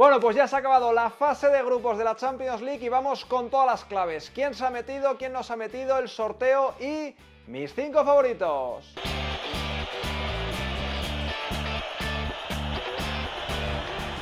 Bueno, pues ya se ha acabado la fase de grupos de la Champions League y vamos con todas las claves. ¿Quién se ha metido? ¿Quién nos ha metido? El sorteo y mis cinco favoritos.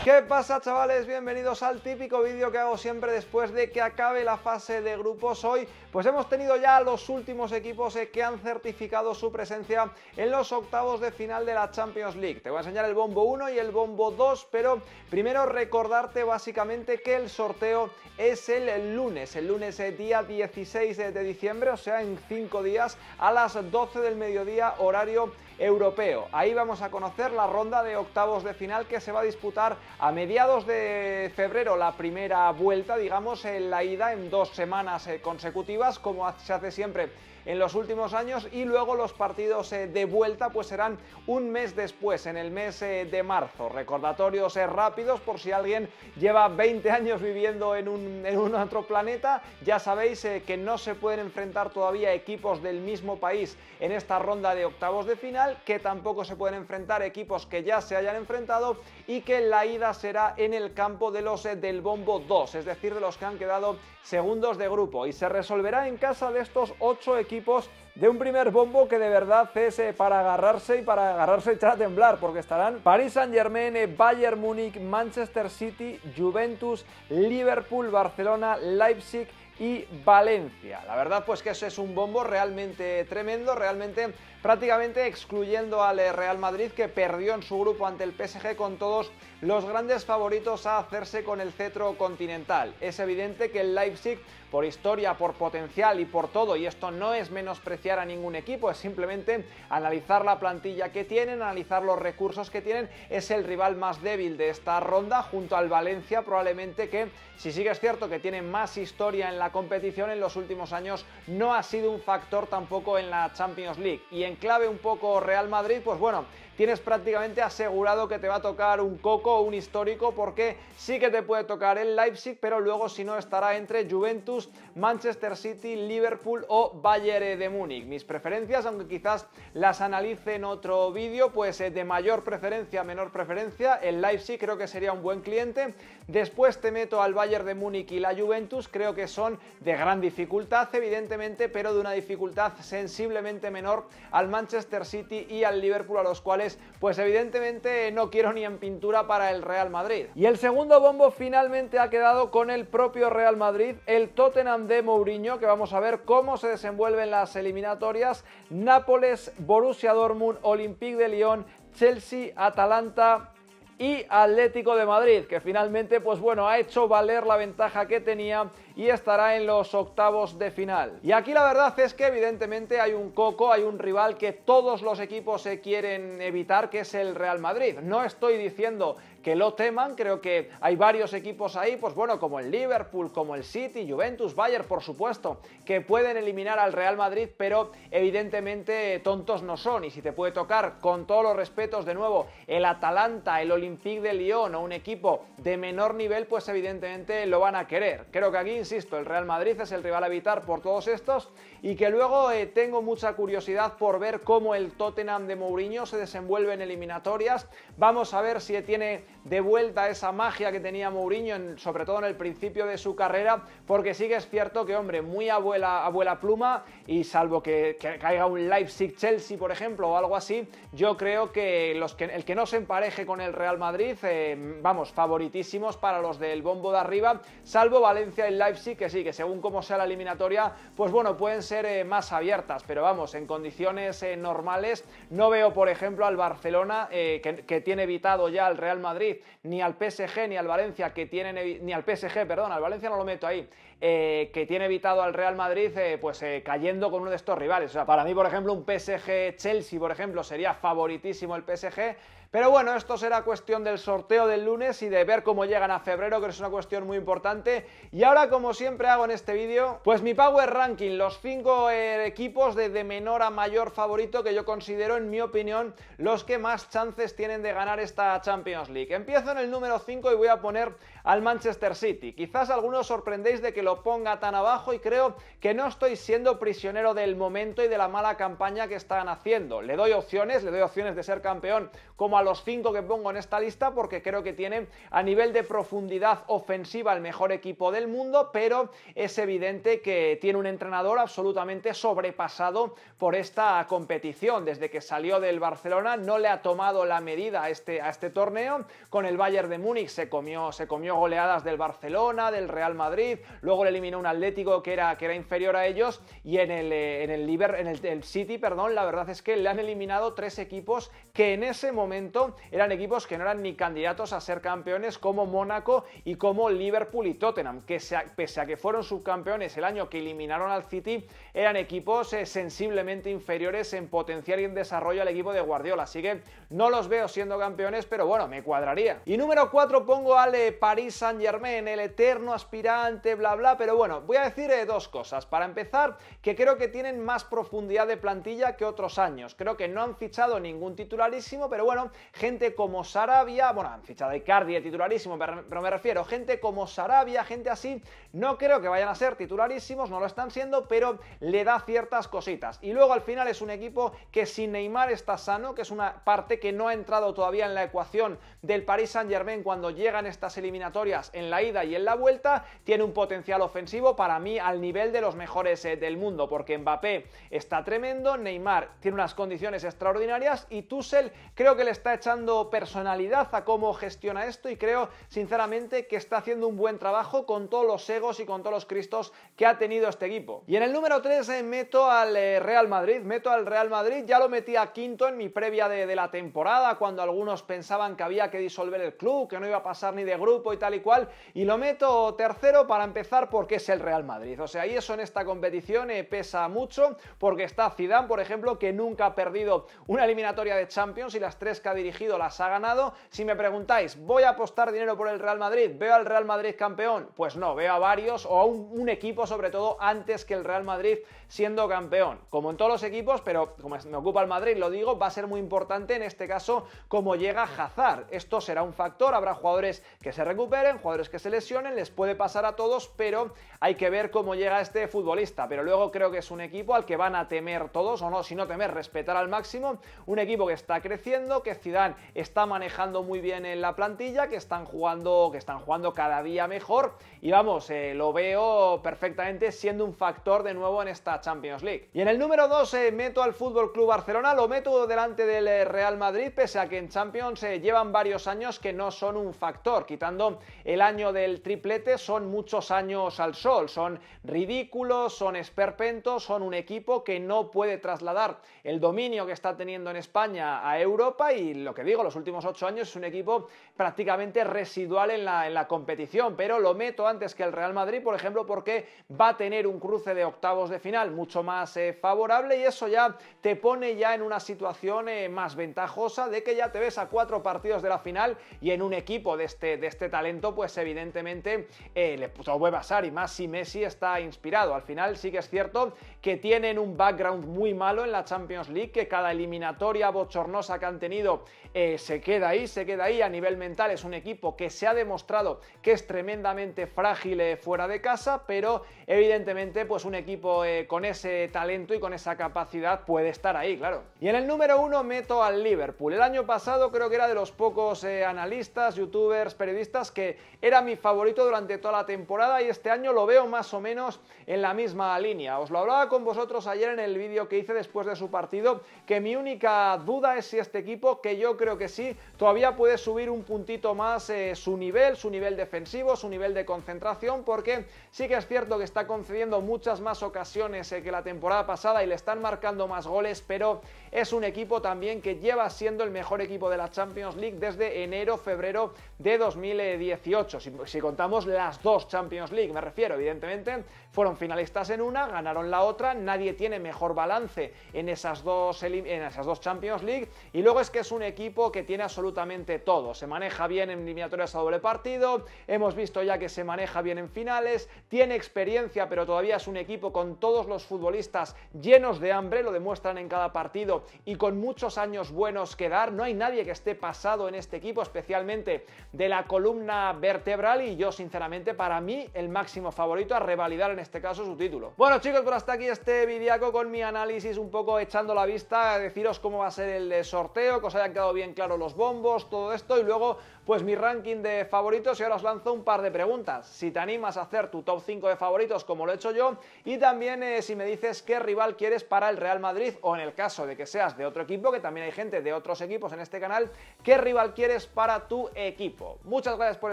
¿Qué pasa chavales? Bienvenidos al típico vídeo que hago siempre después de que acabe la fase de grupos hoy. Pues hemos tenido ya los últimos equipos eh, que han certificado su presencia en los octavos de final de la Champions League. Te voy a enseñar el bombo 1 y el bombo 2, pero primero recordarte básicamente que el sorteo es el lunes, el lunes eh, día 16 eh, de diciembre, o sea en 5 días a las 12 del mediodía horario europeo. Ahí vamos a conocer la ronda de octavos de final que se va a disputar a mediados de febrero la primera vuelta, digamos, en la ida en dos semanas eh, consecutivas, como se hace siempre en los últimos años y luego los partidos eh, de vuelta pues serán un mes después, en el mes eh, de marzo. Recordatorios eh, rápidos por si alguien lleva 20 años viviendo en un, en un otro planeta. Ya sabéis que no se pueden enfrentar todavía equipos del mismo país en esta ronda de octavos de final, que tampoco se pueden enfrentar equipos que ya se hayan enfrentado y que la ida será en el campo de los del Bombo 2, es decir, de los que han quedado segundos de grupo y se resolverá en casa de estos 8 equipos equipos de un primer bombo que de verdad es eh, para agarrarse y para agarrarse echar a temblar, porque estarán Paris Saint Germain, eh, Bayern Múnich, Manchester City, Juventus, Liverpool, Barcelona, Leipzig y Valencia. La verdad pues que eso es un bombo realmente tremendo, realmente prácticamente excluyendo al eh, Real Madrid que perdió en su grupo ante el PSG con todos los grandes favoritos a hacerse con el cetro continental. Es evidente que el Leipzig por historia, por potencial y por todo. Y esto no es menospreciar a ningún equipo, es simplemente analizar la plantilla que tienen, analizar los recursos que tienen. Es el rival más débil de esta ronda junto al Valencia probablemente que, si sigue es cierto que tiene más historia en la competición en los últimos años, no ha sido un factor tampoco en la Champions League. Y en clave un poco Real Madrid, pues bueno, tienes prácticamente asegurado que te va a tocar un coco o un histórico porque sí que te puede tocar el Leipzig, pero luego si no estará entre Juventus, Manchester City, Liverpool o Bayern de Múnich. Mis preferencias, aunque quizás las analice en otro vídeo, pues eh, de mayor preferencia menor preferencia, el Leipzig creo que sería un buen cliente. Después te meto al Bayern de Múnich y la Juventus, creo que son de gran dificultad, evidentemente, pero de una dificultad sensiblemente menor al Manchester City y al Liverpool, a los cuales pues evidentemente no quiero ni en pintura para el Real Madrid. Y el segundo bombo finalmente ha quedado con el propio Real Madrid, el Tottenham de Mourinho, que vamos a ver cómo se desenvuelven las eliminatorias, Nápoles, Borussia Dortmund, Olympique de Lyon, Chelsea, Atalanta, y Atlético de Madrid, que finalmente, pues bueno, ha hecho valer la ventaja que tenía y estará en los octavos de final. Y aquí la verdad es que evidentemente hay un coco, hay un rival que todos los equipos se quieren evitar, que es el Real Madrid. No estoy diciendo que lo teman, creo que hay varios equipos ahí, pues bueno, como el Liverpool, como el City, Juventus, Bayern, por supuesto, que pueden eliminar al Real Madrid, pero evidentemente tontos no son. Y si te puede tocar, con todos los respetos, de nuevo, el Atalanta, el Olympique de Lyon o un equipo de menor nivel, pues evidentemente lo van a querer. Creo que aquí insisto, el Real Madrid es el rival a evitar por todos estos y que luego eh, tengo mucha curiosidad por ver cómo el Tottenham de Mourinho se desenvuelve en eliminatorias. Vamos a ver si tiene de vuelta esa magia que tenía Mourinho, sobre todo en el principio de su carrera, porque sí que es cierto que, hombre, muy abuela, abuela pluma y salvo que, caiga un Leipzig-Chelsea, por ejemplo, o algo así, yo creo que, los que el que no se empareje con el Real Madrid, eh, vamos, favoritísimos para los del bombo de arriba, salvo Valencia y Leipzig sí que sí, que según cómo sea la eliminatoria, pues bueno, pueden ser eh, más abiertas, pero vamos, en condiciones eh, normales no veo, por ejemplo, al Barcelona, eh, que, que, tiene evitado ya al Real Madrid, ni al PSG, ni al Valencia, que tienen, ni al PSG, perdón, al Valencia no lo meto ahí, que tiene evitado al Real Madrid, pues cayendo con uno de estos rivales. O sea, para mí, por ejemplo, un PSG-Chelsea, por ejemplo, sería favoritísimo el PSG, pero bueno, esto será cuestión del sorteo del lunes y de ver cómo llegan a febrero, que es una cuestión muy importante. Y ahora, como siempre hago en este vídeo, pues mi Power Ranking, los cinco eh, equipos de, de menor a mayor favorito que yo considero, en mi opinión, los que más chances tienen de ganar esta Champions League. Empiezo en el número 5 y voy a poner al Manchester City. Quizás algunos sorprendéis de que lo ponga tan abajo y creo que no estoy siendo prisionero del momento y de la mala campaña que están haciendo. Le doy opciones, le doy opciones de ser campeón como a los cinco que pongo en esta lista porque creo que tiene a nivel de profundidad ofensiva el mejor equipo del mundo, pero es evidente que tiene un entrenador absolutamente sobrepasado por esta competición. Desde que salió del Barcelona no le ha tomado la medida a este, a este torneo. Con el Bayern de Múnich se comió, se comió goleadas del Barcelona, del Real Madrid, luego le eliminó un Atlético que era, que era inferior a ellos y en el, eh, en el, en el City, perdón, la verdad es que le han eliminado tres equipos que en ese momento eran equipos que no eran ni candidatos a ser campeones como Mónaco y como Liverpool y Tottenham, que pese a que fueron subcampeones el año que eliminaron al City, eran equipos eh, sensiblemente inferiores en potencial y en desarrollo al equipo de Guardiola. Así que no los veo siendo campeones, pero bueno, me cuadraría. Y número 4 pongo al eh, Paris Saint Germain, el eterno aspirante, bla bla, pero bueno, voy a decir eh, dos cosas. Para empezar, que creo que tienen más profundidad de plantilla que otros años. Creo que no han fichado ningún titularísimo, pero bueno, gente como Sarabia, bueno, han fichado a Icardi titularísimo, pero me refiero, gente como Sarabia, gente así, no creo que vayan a ser titularísimos, no lo están siendo, pero le da ciertas cositas. Y luego al final es un equipo que sin Neymar está sano, que es una parte que no ha entrado todavía en la ecuación del Paris Saint-Germain cuando llegan estas eliminatorias en la ida y en la vuelta, tiene un potencial ofensivo para mí al nivel de los mejores eh, del mundo, porque Mbappé está tremendo, Neymar tiene unas condiciones extraordinarias y Tuchel creo que le está echando personalidad a cómo gestiona esto y creo sinceramente que está haciendo un buen trabajo con todos los egos y con todos los cristos que ha tenido este equipo. Y en el número 3 eh, meto al eh, Real Madrid, meto al Real Madrid, ya lo metí a quinto en mi previa de, la temporada cuando algunos pensaban que había que disolver el club, que no iba a pasar ni de grupo y tal y cual, y lo meto tercero para empezar porque es el Real Madrid. O sea, y eso en esta competición eh, pesa mucho porque está Zidane, por ejemplo, que nunca ha perdido una eliminatoria de Champions y las tres que dirigido las ha ganado. Si me preguntáis, ¿voy a apostar dinero por el Real Madrid? ¿Veo al Real Madrid campeón? Pues no, veo a varios o a un, equipo sobre todo antes que el Real Madrid siendo campeón. Como en todos los equipos, pero como me ocupa el Madrid, lo digo, va a ser muy importante en este caso cómo llega Hazard. Esto será un factor, habrá jugadores que se recuperen, jugadores que se lesionen, les puede pasar a todos, pero hay que ver cómo llega este futbolista. Pero luego creo que es un equipo al que van a temer todos, o no, si no temer, respetar al máximo. Un equipo que está creciendo, que Zidane está manejando muy bien en la plantilla, que están jugando, que están jugando cada día mejor y vamos, eh, lo veo perfectamente siendo un factor de nuevo en esta Champions League. Y en el número 2 eh, meto al Fútbol Club Barcelona, lo meto delante del eh, Real Madrid, pese a que en Champions llevan varios años que no son un factor, quitando el año del triplete, son muchos años al sol, son ridículos, son esperpentos, son un equipo que no puede trasladar el dominio que está teniendo en España a Europa y lo que digo, los últimos ocho años es un equipo prácticamente residual en la, competición, pero lo meto antes que el Real Madrid, por ejemplo, porque va a tener un cruce de octavos de final mucho más eh, favorable y eso ya te pone ya en una situación eh, más ventajosa de que ya te ves a cuatro partidos de la final y en un equipo de este, de este talento, pues evidentemente eh, le puede pasar y más si Messi está inspirado. Al final sí que es cierto que tienen un background muy malo en la Champions League, que cada eliminatoria bochornosa que han tenido eh, se queda ahí, se queda ahí a nivel mental. Es un equipo que se ha demostrado que es tremendamente frágil eh, fuera de casa, pero evidentemente pues un equipo eh, con ese talento y con esa capacidad puede estar ahí, claro. Y en el número uno meto al Liverpool. El año pasado creo que era de los pocos analistas, youtubers, periodistas que era mi favorito durante toda la temporada y este año lo veo más o menos en la misma línea. Os lo hablaba con vosotros ayer en el vídeo que hice después de su partido, que mi única duda es si este equipo yo creo que sí, todavía puede subir un puntito más eh, su nivel, su nivel defensivo, su nivel de concentración, porque sí que es cierto que está concediendo muchas más ocasiones eh, que la temporada pasada y le están marcando más goles, pero es un equipo también que lleva siendo el mejor equipo de la Champions League desde enero, febrero de 2018. Si, contamos las dos Champions League, me refiero, evidentemente, fueron finalistas en una, ganaron la otra, nadie tiene mejor balance en esas dos, en esas dos Champions League, y luego es que es un equipo que tiene absolutamente todo. Se maneja bien en eliminatorias a doble partido, hemos visto ya que se maneja bien en finales, tiene experiencia, pero todavía es un equipo con todos los futbolistas llenos de hambre, lo demuestran en cada partido y con muchos años buenos que dar. No hay nadie que esté pasado en este equipo, especialmente de la columna vertebral y yo sinceramente para mí el máximo favorito a revalidar en este caso su título. Bueno chicos, por hasta aquí este vídeo con mi análisis un poco echando la vista, deciros cómo va a ser el eh, sorteo, cosa ya han quedado bien claro los bombos, todo esto y luego pues mi ranking de favoritos y ahora os lanzo un par de preguntas. Si te animas a hacer tu top 5 de favoritos como lo he hecho yo y también eh, si me dices qué rival quieres para el Real Madrid o en el caso de que seas de otro equipo, que también hay gente de otros equipos en este canal, qué rival quieres para tu equipo. Muchas gracias por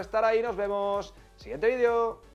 estar ahí, nos vemos. Siguiente vídeo.